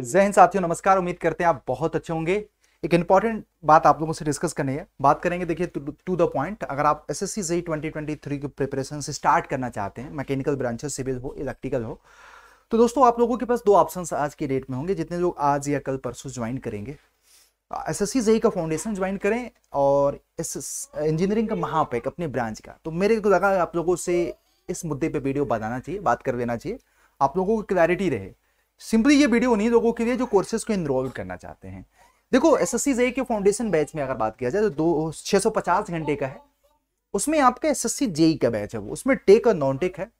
जहन साथियों नमस्कार उम्मीद करते हैं आप बहुत अच्छे होंगे एक इंपॉर्टेंट बात आप लोगों से डिस्कस करनी है बात करेंगे देखिए टू द पॉइंट अगर आप S S C JE twenty twenty three की प्रिपरेशन से स्टार्ट करना चाहते हैं मैकेनिकल ब्रांचेस सिविल हो इलेक्ट्रिकल हो तो दोस्तों आप लोगों के पास दो ऑप्शन आज की डेट में होंगे जितने लोग आज या कल परसों ज्वाइन करेंगे एस एस सी जेई का फाउंडेशन ज्वाइन करें और एस इंजीनियरिंग का महापैक अपने ब्रांच का तो मेरे को लगा आप लोगों से इस मुद्दे पे वीडियो बनाना चाहिए बात कर लेना चाहिए आप लोगों को क्लैरिटी रहे सिंपली ये वीडियो उन्हीं लोगों के लिए जो कोर्सेज को इनरोल करना चाहते हैं देखो एस एस के फाउंडेशन बैच में अगर बात किया जाए तो दो छः घंटे का है उसमें आपका एस एस का बैच है वो उसमें टेक और नॉन टेक है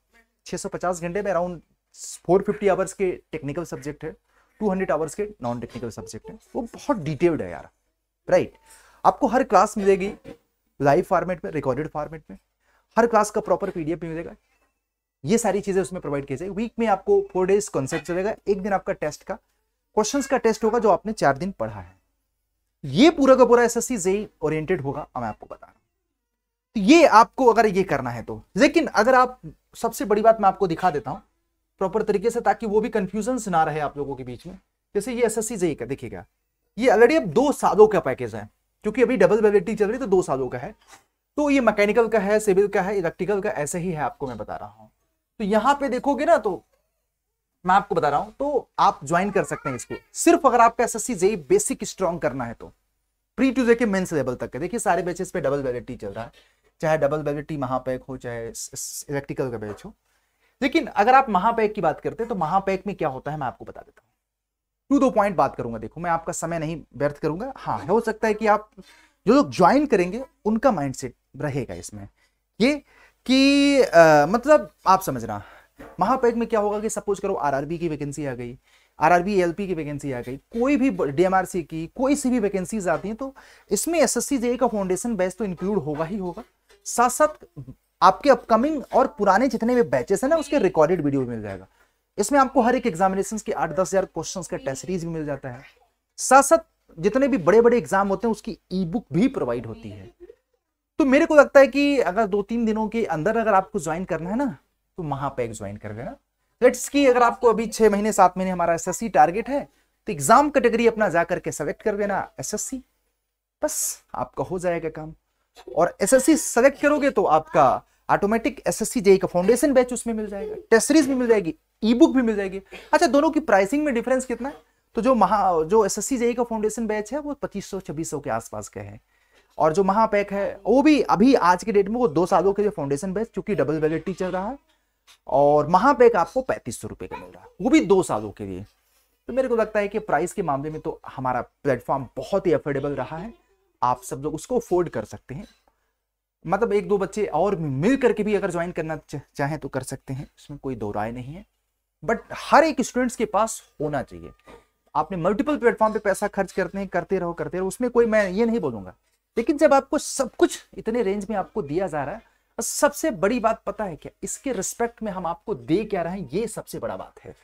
650 घंटे में अराउंड 450 फिफ्टी आवर्स के टेक्निकल सब्जेक्ट है 200 हंड्रेड आवर्स के नॉन टेक्निकल सब्जेक्ट है वो बहुत डिटेल्ड है यार राइट right. आपको हर क्लास मिलेगी लाइव फॉर्मेट में रिकॉर्डेड फॉर्मेट में हर क्लास का प्रॉपर पी मिलेगा ये सारी चीजें उसमें प्रोवाइड की जाएगी वीक में आपको फोर डेज कॉन्सेप्ट चलेगा एक दिन आपका टेस्ट का क्वेश्चंस का टेस्ट होगा जो आपने चार दिन पढ़ा है ये पूरा का पूरा एसएससी सी ओरिएंटेड होगा मैं आपको बता रहा तो ये आपको अगर ये करना है तो लेकिन अगर आप सबसे बड़ी बात मैं आपको दिखा देता हूँ प्रॉपर तरीके से ताकि वो भी कंफ्यूजन ना रहे आप लोगों के बीच में जैसे ये एस एस जेई का देखिएगा ये ऑलरेडी अब दो सालों का पैकेज है क्योंकि अभी डबल वेबिलिटी चल रही है तो दो सालों का है तो ये मैकेनिकल का है सिविल का है इलेक्ट्रिकल का ऐसे ही है आपको मैं बता रहा हूँ तो यहां पे देखोगे ना तो मैं आपको बता रहा हूं तो आप ज्वाइन कर सकते हैं इसको सिर्फ अगर आपका S S JE basic strong करना है तो प्री टू जेके मेन्स लेवल तक के देखिए सारे बैचेस पे डबल वैलिटी चल रहा है चाहे डबल वैलिटी महापैक हो चाहे इलेक्ट्रिकल का बैच हो लेकिन अगर आप महापैक की बात करते हैं तो महापैक में क्या होता है मैं आपको बता देता हूँ टू दो पॉइंट बात करूंगा देखो मैं आपका समय नहीं व्यर्थ करूंगा हाँ हो सकता है कि आप जो लोग ज्वाइन करेंगे उनका सेट रहेगा इसमें ये कि आ, मतलब आप समझना महापैक में क्या होगा कि सपोज करो आरआरबी की वैकेंसी आ गई आरआरबी एलपी की वैकेंसी आ गई कोई भी डीएमआरसी की कोई सी भी वैकेंसीज आती हैं तो इसमें एसएससी जे का फाउंडेशन बैच तो इंक्लूड होगा ही होगा साथ साथ आपके अपकमिंग और पुराने जितने भी बैचेस हैं ना उसके रिकॉर्डेड वीडियो मिल जाएगा इसमें आपको हर एक एग्जामिनेशन के आठ दस हजार क्वेश्चन का टेस्ट सीरीज भी मिल जाता है साथ साथ जितने भी बड़े बड़े एग्जाम होते हैं उसकी ई बुक भी प्रोवाइड होती है तो मेरे को लगता है कि अगर दो तीन दिनों के अंदर अगर आपको ज्वाइन करना है ना तो महापैक ज्वाइन कर लेना लेट्स की अगर आपको अभी छह महीने सात महीने हमारा एस टारगेट है तो एग्जाम कैटेगरी अपना जाकर के सेलेक्ट कर देना एस बस आपका हो जाएगा काम और एस सेलेक्ट करोगे तो आपका ऑटोमेटिक एस जेई का फाउंडेशन बैच उसमें मिल जाएगा टेस्ट सीरीज भी मिल जाएगी ई बुक भी मिल जाएगी अच्छा दोनों की प्राइसिंग में डिफरेंस कितना है तो जो महा जो एस एस का फाउंडेशन बैच है वो पच्चीस सौ के आसपास का है और जो महापैक है वो भी अभी आज के डेट में वो दो सालों के जो फाउंडेशन बेस्ट चूंकि डबल वैलिडिटी चल रहा है और महापैक आपको पैंतीस सौ रुपये का मिल रहा है वो भी दो सालों के लिए तो मेरे को लगता है कि प्राइस के मामले में तो हमारा प्लेटफॉर्म बहुत ही अफोर्डेबल रहा है आप सब लोग उसको अफोर्ड कर सकते हैं मतलब एक दो बच्चे और मिल करके भी अगर ज्वाइन करना चाहें तो कर सकते हैं उसमें कोई दो राय नहीं है बट हर एक स्टूडेंट्स के पास होना चाहिए आपने मल्टीपल प्लेटफॉर्म पे पैसा खर्च करते हैं करते रहो करते रहो उसमें कोई मैं ये नहीं बोलूंगा लेकिन जब आपको सब कुछ इतने रेंज में आपको दिया जा रहा है और सबसे बड़ी बात पता है क्या इसके रिस्पेक्ट में हम आपको दे क्या रहे हैं ये सबसे बड़ा बात है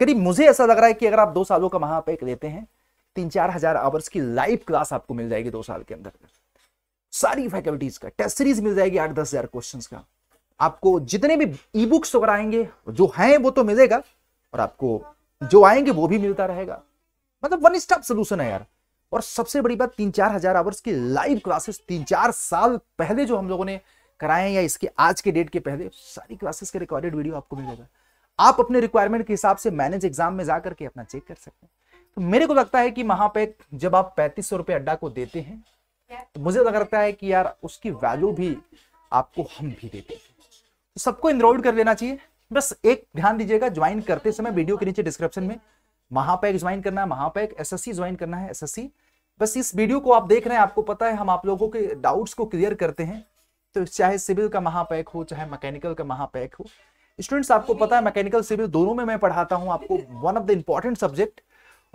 करीब मुझे ऐसा लग रहा है कि अगर आप दो सालों का महापैक लेते हैं तीन चार हजार आवर्स की लाइव क्लास आपको मिल जाएगी दो साल के अंदर सारी फैकल्टीज का टेस्ट सीरीज मिल जाएगी आठ दस हजार क्वेश्चन का आपको जितने भी ई बुक्स वगैरह आएंगे जो हैं वो तो मिलेगा और आपको जो आएंगे वो भी मिलता रहेगा मतलब वन स्टॉप सोल्यूशन है यार और सबसे बड़ी बात तीन चार हजार आवर्स की लाइव क्लासेस तीन चार साल पहले जो हम लोगों ने कराए हैं या इसके आज के डेट के पहले सारी क्लासेस के रिकॉर्डेड वीडियो आपको मिलेगा आप अपने रिक्वायरमेंट के हिसाब से मैनेज एग्जाम में जाकर के अपना चेक कर सकते हैं तो मेरे को लगता है कि वहां पे जब आप पैंतीस सौ अड्डा को देते हैं तो मुझे लगता है कि यार उसकी वैल्यू भी आपको हम भी देते हैं तो सबको इनरोल्ड कर लेना चाहिए बस एक ध्यान दीजिएगा ज्वाइन करते समय वीडियो के नीचे डिस्क्रिप्शन में महापैक ज्वाइन करना है महापैक एसएससी ज्वाइन करना है एसएससी बस इस वीडियो को आप देख रहे हैं आपको पता है हम आप लोगों के डाउट्स को क्लियर करते हैं तो चाहे सिविल का महापैक हो चाहे मैकेनिकल का महापैक हो स्टूडेंट्स आपको पता है मैकेनिकल सिविल दोनों में मैं पढ़ाता हूँ आपको one of the important subject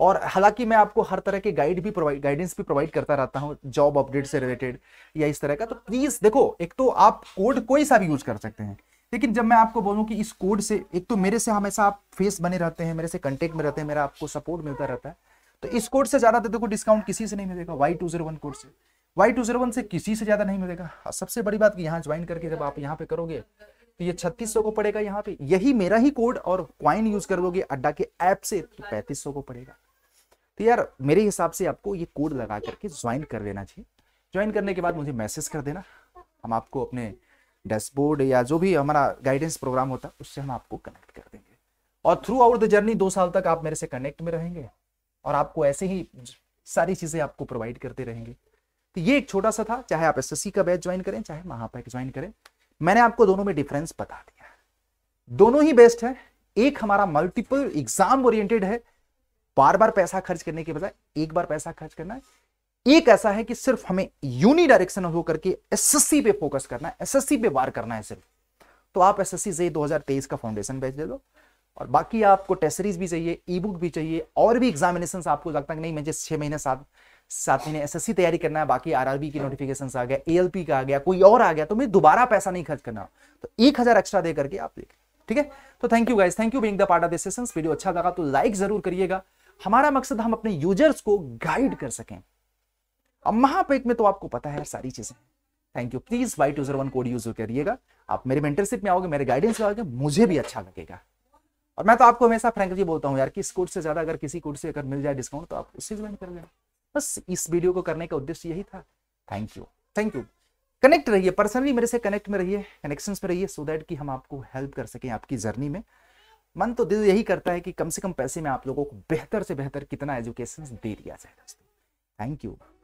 और हालांकि मैं आपको हर तरह के गाइड भी प्रोवाइड गाइडेंस भी प्रोवाइड करता रहता हूँ जॉब अपडेट से रिलेटेड या इस तरह का तो प्लीज देखो एक तो आप कोड कोई सा भी यूज कर सकते हैं लेकिन जब मैं आपको बोलूँ कि इस कोड से एक तो मेरे से हमेशा आप फेस बने रहते हैं मेरे से कंटेक्ट में रहते हैं मेरा आपको सपोर्ट मिलता रहता है तो इस कोड से ज्यादा तो देखो डिस्काउंट किसी से नहीं मिलेगा Y two zero one code से वाई टू जीरो वन से किसी से ज्यादा नहीं मिलेगा हाँ, सबसे बड़ी बात यहाँ ज्वाइन करके जब आप यहाँ पे करोगे तो ये छत्तीस सौ को पड़ेगा यहाँ पे यही मेरा ही कोड और क्वाइन यूज करोगे अड्डा के ऐप से तो पैंतीस सौ को पड़ेगा तो यार मेरे हिसाब से आपको ये कोड लगा करके ज्वाइन कर लेना चाहिए ज्वाइन करने के बाद मुझे मैसेज कर देना हम आपको अपने डैशबोर्ड या जो भी हमारा गाइडेंस प्रोग्राम होता है उससे हम आपको कनेक्ट कर देंगे और थ्रू आउट द जर्नी दो साल तक आप मेरे से कनेक्ट में रहेंगे और आपको ऐसे ही सारी चीज़ें आपको प्रोवाइड करते रहेंगे तो ये एक छोटा सा था चाहे आप एसएससी का बैच ज्वाइन करें चाहे महापैक ज्वाइन करें मैंने आपको दोनों में डिफरेंस बता दिया दोनों ही बेस्ट है एक हमारा मल्टीपल एग्जाम ओरिएंटेड है बार बार पैसा खर्च करने के बजाय एक बार पैसा खर्च करना है एक ऐसा है कि सिर्फ हमें यूनी डायरेक्शन हो करके एसएससी पे फोकस करना है एसएससी पे वार करना है सिर्फ तो आप एसएससी जे 2023 का फाउंडेशन बेच दे दो और बाकी आपको टेस्ट सीरीज भी चाहिए ई बुक भी चाहिए और भी एग्जामिनेशन आपको लगता है कि नहीं मुझे छह महीने सात सात महीने एस तैयारी करना है बाकी आरआरबी की नोटिफिकेशन आ गया ए का आ गया कोई और आ गया तो मैं दोबारा पैसा नहीं खर्च करना तो एक हज़ार एक्स्ट्रा दे करके आप देखें ठीक है तो thank you guys thank you being the part of देशन वीडियो अच्छा लगा तो लाइक जरूर करिएगा हमारा मकसद हम अपने यूजर्स को गाइड कर सकें अब महापेक में तो आपको पता है सारी चीजें thank you please Y two zero one code use करिएगा आप मेरे मेंटरशिप में आओगे मेरे गाइडेंस में आओगे मुझे भी अच्छा लगेगा और मैं तो आपको हमेशा फ्रेंकली बोलता हूँ यार कि इस से ज्यादा अगर किसी कोड से अगर मिल जाए डिस्काउंट तो आप उससे ज्वाइन कर लेना बस इस वीडियो को करने का उद्देश्य यही था thank you thank you connect रहिए पर्सनली मेरे से कनेक्ट में रहिए कनेक्शन में रहिए सो दैट कि हम आपको हेल्प कर सकें आपकी जर्नी में मन तो दिल यही करता है कि कम से कम पैसे में आप लोगों को बेहतर से बेहतर कितना एजुकेशन दे दिया जाए दोस्तों थैंक यू